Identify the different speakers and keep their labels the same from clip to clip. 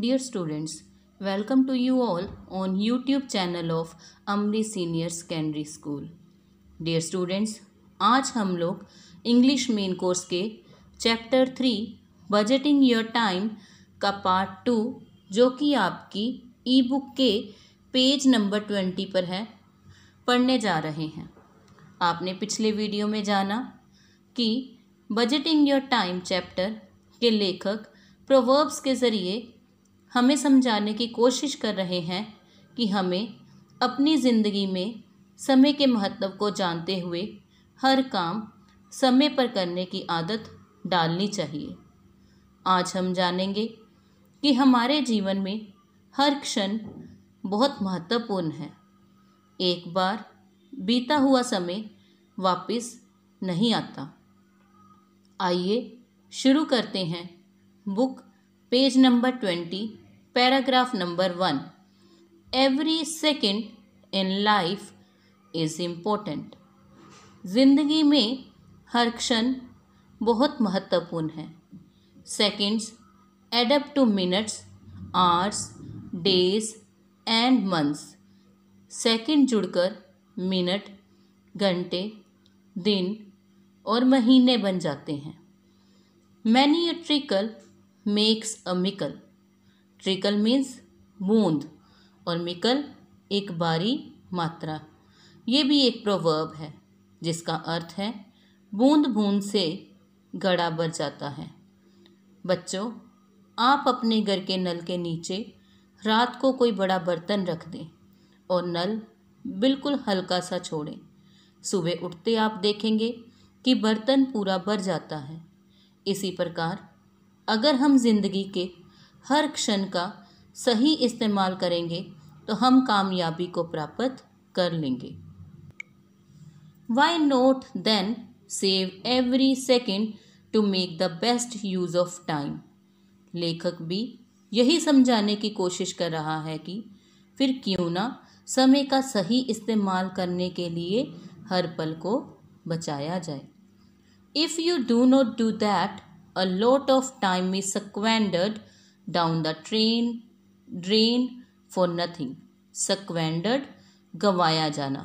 Speaker 1: Dear students welcome to you all on YouTube channel of Amri senior secondary school dear students आज हम लोग English main course के chapter three budgeting your time का part two जो कि आपकी e book के पेज नंबर ट्वेंटी पर है पढ़ने जा रहे हैं आपने पिछले वीडियो में जाना कि बजटिंग योर टाइम चैप्टर के लेखक प्रोवर्ब्स के ज़रिए हमें समझाने की कोशिश कर रहे हैं कि हमें अपनी ज़िंदगी में समय के महत्व को जानते हुए हर काम समय पर करने की आदत डालनी चाहिए आज हम जानेंगे कि हमारे जीवन में हर क्षण बहुत महत्वपूर्ण है एक बार बीता हुआ समय वापस नहीं आता आइए शुरू करते हैं book page number twenty Paragraph number 1 Every second in life is important. जिंदगी में हर क्षण बहुत महत्वपूर्ण है seconds add up to minutes hours days and months second जुड़कर मिनट घंटे दिन और महीने बन जाते हैं many trickle makes a mickle trickle means बूंद और मिकल एक बारी मात्रा ये भी एक प्रोवर्ब है जिसका अर्थ है बूंद बूंद से गड़ा भर जाता है बच्चों आप अपने घर के नल के नीचे रात को कोई बड़ा बर्तन रख दें और नल बिल्कुल हल्का सा छोड़ें सुबह उठते आप देखेंगे कि बर्तन पूरा भर जाता है इसी प्रकार अगर हम जिंदगी के हर क्षण का सही इस्तेमाल करेंगे तो हम कामयाबी को प्राप्त कर लेंगे why not then save every second to make the best use of time लेखक भी यही समझाने की कोशिश कर रहा है कि फिर क्यों ना समय का सही इस्तेमाल करने के लिए हर पल को बचाया जाए if you do not do that a lot of time is squandered down the train drain for nothing squandered गंवाया जाना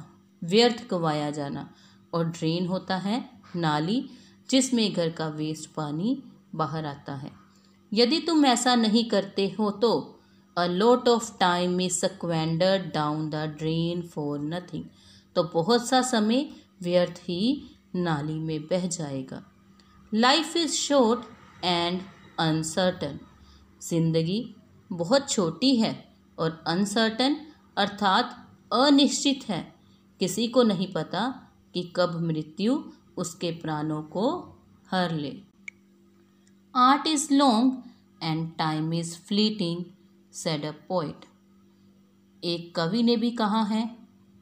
Speaker 1: व्यर्थ गंवाया जाना और ड्रेन होता है नाली जिसमें घर का वेस्ट पानी बाहर आता है यदि तुम ऐसा नहीं करते हो तो अ लोट ऑफ टाइम में squander down the drain for nothing तो बहुत सा समय व्यर्थ ही नाली में बह जाएगा life is short and uncertain जिंदगी बहुत छोटी है और अनसर्टन अर्थात अनिश्चित है किसी को नहीं पता कि कब मृत्यु उसके प्राणों को हर ले art is long and time is fleeting said a poet एक कवि ने भी कहा है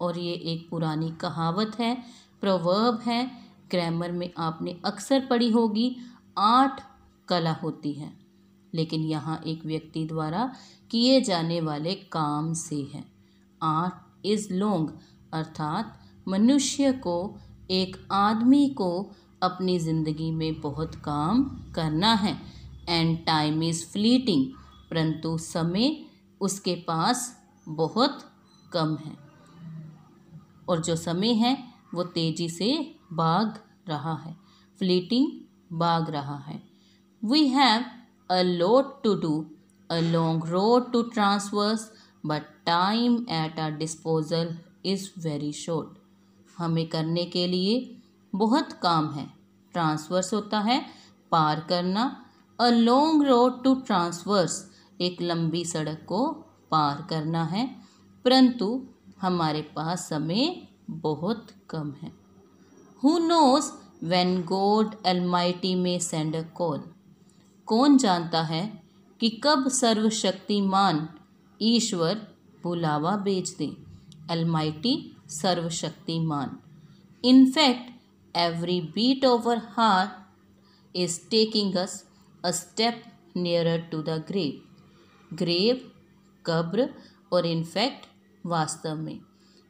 Speaker 1: और ये एक पुरानी कहावत है प्रवर्ब है ग्रामर में आपने अक्सर पढ़ी होगी आर्ट कला होती है लेकिन यहाँ एक व्यक्ति द्वारा किए जाने वाले काम से है आर्ट इज़ लोंग अर्थात मनुष्य को एक आदमी को अपनी ज़िंदगी में बहुत काम करना है एंड टाइम इज़ फ्लीटिंग परंतु समय उसके पास बहुत कम है और जो समय है वो तेज़ी से भाग रहा है फ्लीटिंग भाग रहा है we have a lot to do, a long road to traverse, but time at our disposal is very short. हमें करने के लिए बहुत काम है ट्रांसवर्स होता है पार करना a long road to traverse एक लंबी सड़क को पार करना है परंतु हमारे पास समय बहुत कम है who knows when God Almighty may send a call. कौन जानता है कि कब सर्वशक्तिमान ईश्वर बुलावा भेज दे अलमाइटी सर्वशक्तिमान in fact every beat of our heart is taking us a step nearer to the grave grave कब्र और इनफैक्ट वास्तव में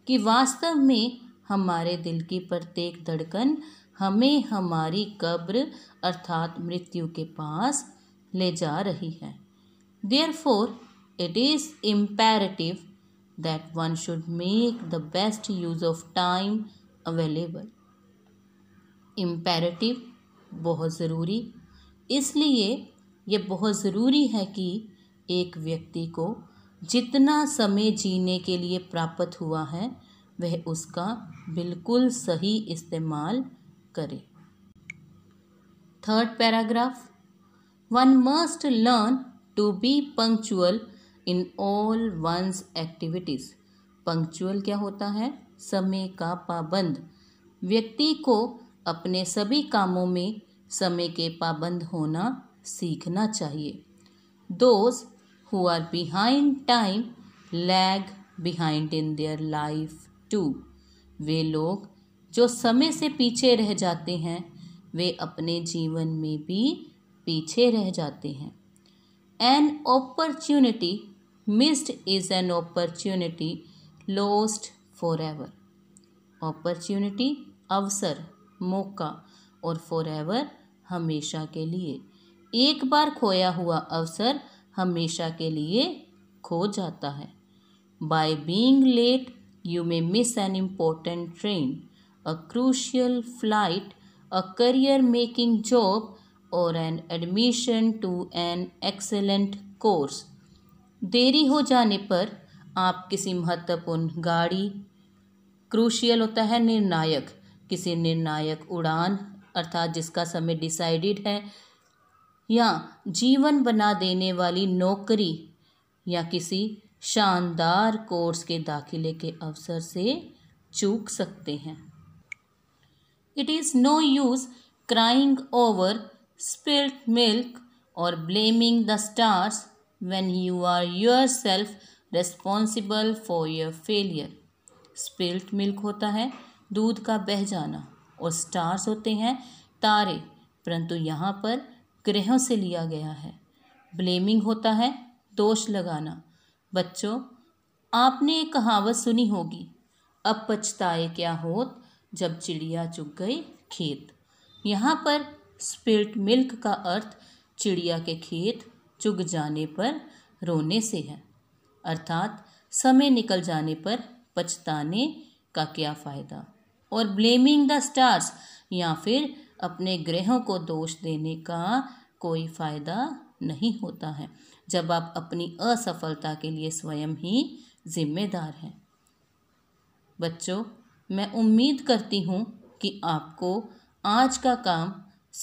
Speaker 1: कि वास्तव में हमारे दिल की प्रत्येक धड़कन हमें हमारी कब्र अर्थात मृत्यु के पास ले जा रही है therefore it is imperative that one should make the best use of time available imperative बहुत ज़रूरी इसलिए यह बहुत ज़रूरी है कि एक व्यक्ति को जितना समय जीने के लिए प्राप्त हुआ है वह उसका बिल्कुल सही इस्तेमाल करें third paragraph one must learn to be punctual in all one's activities punctual क्या होता है समय का पाबंद व्यक्ति को अपने सभी कामों में समय के पाबंद होना सीखना चाहिए those who are behind time lag behind in their life टू वे लोग जो समय से पीछे रह जाते हैं वे अपने जीवन में भी पीछे रह जाते हैं an opportunity missed is an opportunity lost forever opportunity अवसर मौका और फॉर एवर हमेशा के लिए एक बार खोया हुआ अवसर हमेशा के लिए खो जाता है by being late you may miss an important train a crucial flight, a career making job, और an admission to an excellent course देरी हो जाने पर आप किसी महत्वपूर्ण गाड़ी क्रूशियल होता है निर्णायक किसी निर्णायक उड़ान अर्थात जिसका समय डिसाइडेड है या जीवन बना देने वाली नौकरी या किसी शानदार कोर्स के दाखिले के अवसर से चूक सकते हैं it is no use crying over spilled milk और blaming the stars when you are yourself responsible for your failure spilled milk होता है दूध का बह जाना और स्टार्स होते हैं तारे परंतु यहाँ पर ग्रहों से लिया गया है ब्लेमिंग होता है दोष लगाना बच्चों आपने एक कहावत सुनी होगी अब पछताए क्या होत जब चिड़िया चुग गई खेत यहाँ पर स्पिल्ट मिल्क का अर्थ चिड़िया के खेत चुग जाने पर रोने से है अर्थात समय निकल जाने पर पछताने का क्या फ़ायदा और ब्लेमिंग द स्टार्स या फिर अपने ग्रहों को दोष देने का कोई फ़ायदा नहीं होता है जब आप अपनी असफलता के लिए स्वयं ही जिम्मेदार हैं बच्चों मैं उम्मीद करती हूँ कि आपको आज का काम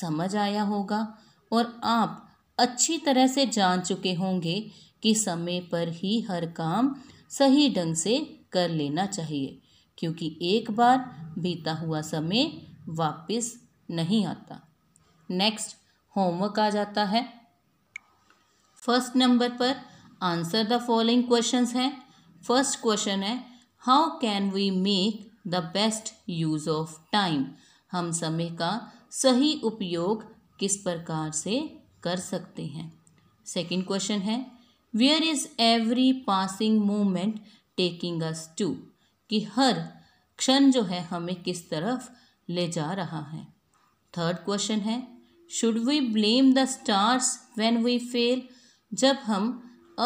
Speaker 1: समझ आया होगा और आप अच्छी तरह से जान चुके होंगे कि समय पर ही हर काम सही ढंग से कर लेना चाहिए क्योंकि एक बार बीता हुआ समय वापस नहीं आता नेक्स्ट होमवर्क आ जाता है फर्स्ट नंबर पर आंसर द फॉलोइंग क्वेश्चंस हैं फर्स्ट क्वेश्चन है how can we make the best use of time हम समय का सही उपयोग किस प्रकार से कर सकते हैं सेकेंड क्वेश्चन है where is every passing moment taking us to कि हर क्षण जो है हमें किस तरफ ले जा रहा है थर्ड क्वेश्चन है should we blame the stars when we fail जब हम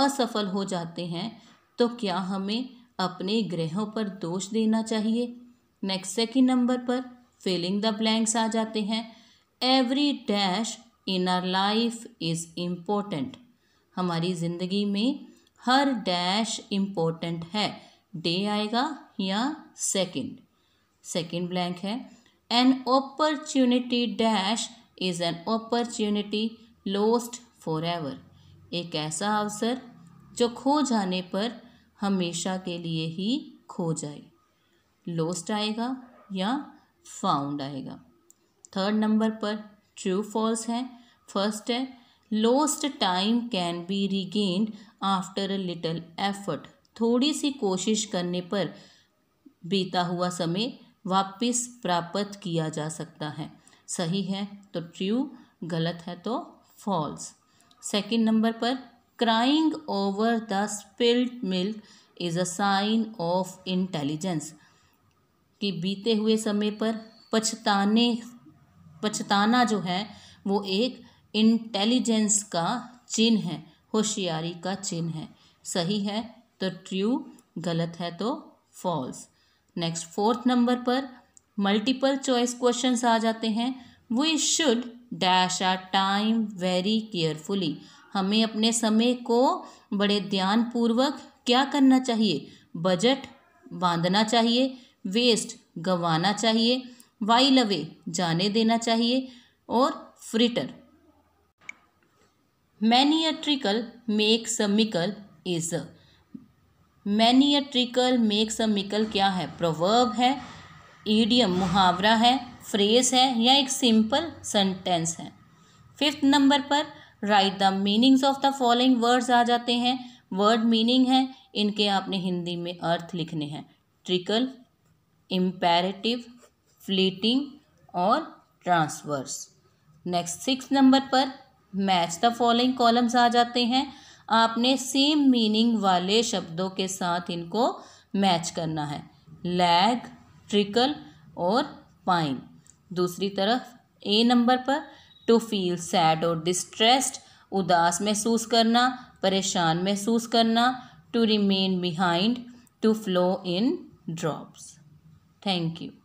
Speaker 1: असफल हो जाते हैं तो क्या हमें अपने ग्रहों पर दोष देना चाहिए नेक्स्ट सेकेंड नंबर पर फिलिंग द ब्लैंक्स आ जाते हैं every dash in our life is important हमारी ज़िंदगी में हर डैश इम्पोर्टेंट है डे आएगा या सेकेंड सेकेंड ब्लैंक है an opportunity dash is an opportunity lost forever एक ऐसा अवसर जो खो जाने पर हमेशा के लिए ही खो जाए लोस्ट आएगा या फाउंड आएगा थर्ड नंबर पर ट्रू फॉल्स है फर्स्ट है lost time can be regained after a little effort थोड़ी सी कोशिश करने पर बीता हुआ समय वापस प्राप्त किया जा सकता है सही है तो ट्रू गलत है तो फॉल्स सेकेंड नंबर पर crying over the spilled milk is a sign of intelligence कि बीते हुए समय पर पछताने पछताना जो है वो एक इंटेलिजेंस का चिन्ह है होशियारी का चिन्ह है सही है तो ट्रू गलत है तो फॉल्स नेक्स्ट फोर्थ नंबर पर मल्टीपल चॉइस क्वेश्चंस आ जाते हैं we should dash our time very carefully हमें अपने समय को बड़े ध्यानपूर्वक क्या करना चाहिए बजट बांधना चाहिए वेस्ट गंवाना चाहिए वाई लवे जाने देना चाहिए और fritter many a trickle makes mickle is many a trickle make a mickle क्या है प्रवर्ब है ईडियम मुहावरा है फ्रेज है या एक सिंपल सेंटेंस है फिफ्थ नंबर पर write the meanings of the following words आ जाते हैं वर्ड मीनिंग है इनके आपने हिंदी में अर्थ लिखने हैं ट्रिकल इम्पेरेटिव फ्लीटिंग और ट्रांसवर्स नेक्स्ट सिक्स नंबर पर मैच द फॉलोइंग कॉलम्स आ जाते हैं आपने सेम मीनिंग वाले शब्दों के साथ इनको मैच करना है लैग ट्रिकल और पाइन दूसरी तरफ ए नंबर पर टू फील सैड और डिस्ट्रेस्ड उदास महसूस करना परेशान महसूस करना to remain behind to flow in drops thank you